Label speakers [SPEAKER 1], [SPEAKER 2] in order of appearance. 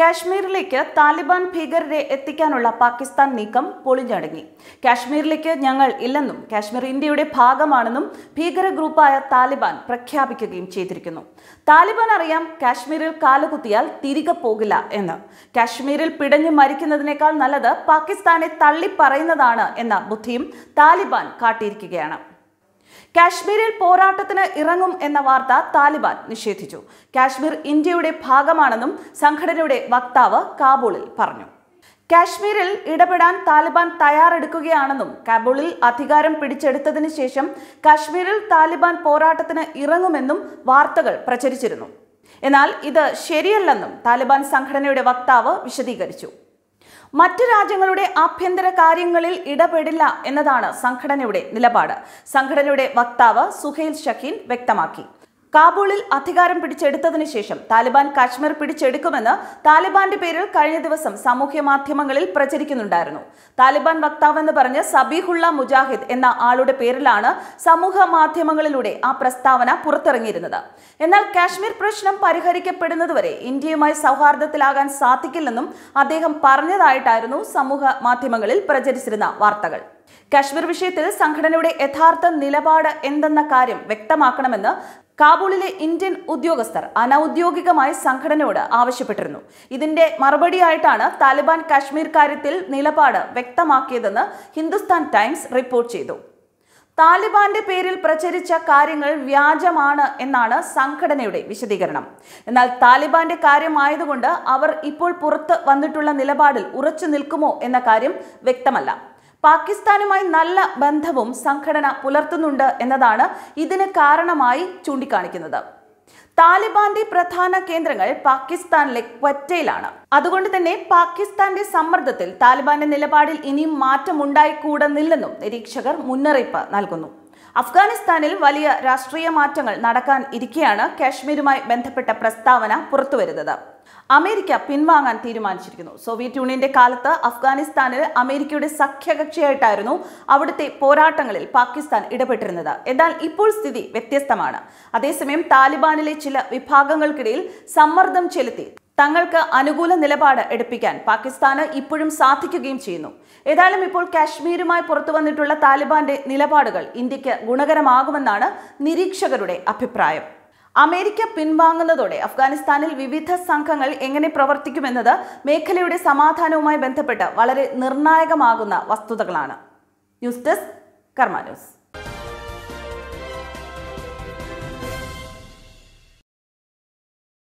[SPEAKER 1] കാശ്മീരിലേക്ക് താലിബാൻ ഭീകരരെ എത്തിക്കാനുള്ള പാകിസ്ഥാൻ നീക്കം പൊളിഞ്ഞടങ്ങി കാശ്മീരിലേക്ക് ഞങ്ങൾ ഇല്ലെന്നും കാശ്മീർ ഇന്ത്യയുടെ ഭാഗമാണെന്നും ഭീകര ഗ്രൂപ്പായ താലിബാൻ പ്രഖ്യാപിക്കുകയും ചെയ്തിരിക്കുന്നു താലിബാൻ അറിയാം കാശ്മീരിൽ കാലുകുത്തിയാൽ തിരികെ പോകില്ല എന്ന് കാശ്മീരിൽ പിടഞ്ഞു മരിക്കുന്നതിനേക്കാൾ നല്ലത് പാകിസ്ഥാനെ തള്ളിപ്പറയുന്നതാണ് എന്ന ബുദ്ധിയും താലിബാൻ കാട്ടിയിരിക്കുകയാണ് കാശ്മീരിൽ പോരാട്ടത്തിന് ഇറങ്ങും എന്ന വാർത്ത താലിബാൻ നിഷേധിച്ചു കാശ്മീർ ഇന്ത്യയുടെ ഭാഗമാണെന്നും സംഘടനയുടെ വക്താവ് കാബൂളിൽ പറഞ്ഞു കാശ്മീരിൽ ഇടപെടാൻ താലിബാൻ തയ്യാറെടുക്കുകയാണെന്നും കാബൂളിൽ അധികാരം പിടിച്ചെടുത്തതിന് ശേഷം കാശ്മീരിൽ താലിബാൻ പോരാട്ടത്തിന് ഇറങ്ങുമെന്നും വാർത്തകൾ പ്രചരിച്ചിരുന്നു എന്നാൽ ഇത് ശരിയല്ലെന്നും താലിബാൻ സംഘടനയുടെ വക്താവ് വിശദീകരിച്ചു മറ്റു രാജ്യങ്ങളുടെ ആഭ്യന്തര കാര്യങ്ങളിൽ ഇടപെടില്ല എന്നതാണ് സംഘടനയുടെ നിലപാട് സംഘടനയുടെ വക്താവ് സുഹൈൽ ഷഹീൻ വ്യക്തമാക്കി കാബൂളിൽ അധികാരം പിടിച്ചെടുത്തതിനു ശേഷം താലിബാൻ കാശ്മീർ പിടിച്ചെടുക്കുമെന്ന് താലിബാന്റെ പേരിൽ കഴിഞ്ഞ ദിവസം സാമൂഹ്യ മാധ്യമങ്ങളിൽ പ്രചരിക്കുന്നുണ്ടായിരുന്നു താലിബാൻ വക്താവെന്ന് പറഞ്ഞ് സബീഹുള്ള മുജാഹിദ് എന്ന ആളുടെ പേരിലാണ് സമൂഹ മാധ്യമങ്ങളിലൂടെ ആ പ്രസ്താവന പുറത്തിറങ്ങിയിരുന്നത് എന്നാൽ കാശ്മീർ പ്രശ്നം പരിഹരിക്കപ്പെടുന്നതുവരെ ഇന്ത്യയുമായി സൗഹാർദ്ദത്തിലാകാൻ സാധിക്കില്ലെന്നും അദ്ദേഹം പറഞ്ഞതായിട്ടായിരുന്നു സമൂഹ മാധ്യമങ്ങളിൽ പ്രചരിച്ചിരുന്ന വാർത്തകൾ കാശ്മീർ വിഷയത്തിൽ സംഘടനയുടെ യഥാർത്ഥ നിലപാട് എന്തെന്ന കാര്യം വ്യക്തമാക്കണമെന്ന് കാബൂളിലെ ഇന്ത്യൻ ഉദ്യോഗസ്ഥർ അനൌദ്യോഗികമായി സംഘടനയോട് ആവശ്യപ്പെട്ടിരുന്നു ഇതിന്റെ മറുപടിയായിട്ടാണ് താലിബാൻ കാശ്മീർ കാര്യത്തിൽ നിലപാട് വ്യക്തമാക്കിയതെന്ന് ഹിന്ദുസ്ഥാൻ ടൈംസ് റിപ്പോർട്ട് ചെയ്തു താലിബാന്റെ പേരിൽ പ്രചരിച്ച കാര്യങ്ങൾ വ്യാജമാണ് എന്നാണ് സംഘടനയുടെ വിശദീകരണം എന്നാൽ താലിബാന്റെ കാര്യമായതുകൊണ്ട് അവർ ഇപ്പോൾ പുറത്ത് വന്നിട്ടുള്ള നിലപാടിൽ ഉറച്ചു നിൽക്കുമോ എന്ന കാര്യം വ്യക്തമല്ല പാകിസ്ഥാനുമായി നല്ല ബന്ധവും സംഘടന പുലർത്തുന്നുണ്ട് എന്നതാണ് ഇതിന് കാരണമായി ചൂണ്ടിക്കാണിക്കുന്നത് താലിബാന്റെ പ്രധാന കേന്ദ്രങ്ങൾ പാകിസ്ഥാനിലെ ക്വറ്റയിലാണ് അതുകൊണ്ട് തന്നെ പാകിസ്ഥാന്റെ സമ്മർദ്ദത്തിൽ താലിബാന്റെ നിലപാടിൽ ഇനിയും മാറ്റമുണ്ടായിക്കൂടുന്നില്ലെന്നും നിരീക്ഷകർ മുന്നറിയിപ്പ് നൽകുന്നു അഫ്ഗാനിസ്ഥാനിൽ വലിയ രാഷ്ട്രീയ മാറ്റങ്ങൾ നടക്കാൻ ഇരിക്കെയാണ് കാശ്മീരുമായി ബന്ധപ്പെട്ട പ്രസ്താവന പുറത്തുവരുന്നത് അമേരിക്ക പിൻവാങ്ങാൻ തീരുമാനിച്ചിരിക്കുന്നു സോവിയറ്റ് യൂണിയന്റെ കാലത്ത് അഫ്ഗാനിസ്ഥാനിൽ അമേരിക്കയുടെ സഖ്യകക്ഷിയായിട്ടായിരുന്നു അവിടുത്തെ പോരാട്ടങ്ങളിൽ പാകിസ്ഥാൻ ഇടപെട്ടിരുന്നത് എന്നാൽ ഇപ്പോൾ സ്ഥിതി വ്യത്യസ്തമാണ് അതേസമയം താലിബാനിലെ ചില വിഭാഗങ്ങൾക്കിടയിൽ സമ്മർദ്ദം ചെലുത്തി തങ്ങൾക്ക് അനുകൂല നിലപാട് എടുപ്പിക്കാൻ പാകിസ്ഥാന് ഇപ്പോഴും സാധിക്കുകയും ചെയ്യുന്നു ഏതായാലും ഇപ്പോൾ കാശ്മീരുമായി പുറത്തു വന്നിട്ടുള്ള താലിബാന്റെ നിലപാടുകൾ ഇന്ത്യക്ക് ഗുണകരമാകുമെന്നാണ് നിരീക്ഷകരുടെ അഭിപ്രായം അമേരിക്ക പിൻവാങ്ങുന്നതോടെ അഫ്ഗാനിസ്ഥാനിൽ വിവിധ സംഘങ്ങൾ എങ്ങനെ പ്രവർത്തിക്കുമെന്നത് മേഖലയുടെ സമാധാനവുമായി ബന്ധപ്പെട്ട് വളരെ നിർണായകമാകുന്ന വസ്തുതകളാണ് ന്യൂസ് ഡെസ്ക് കർമാന്യൂസ്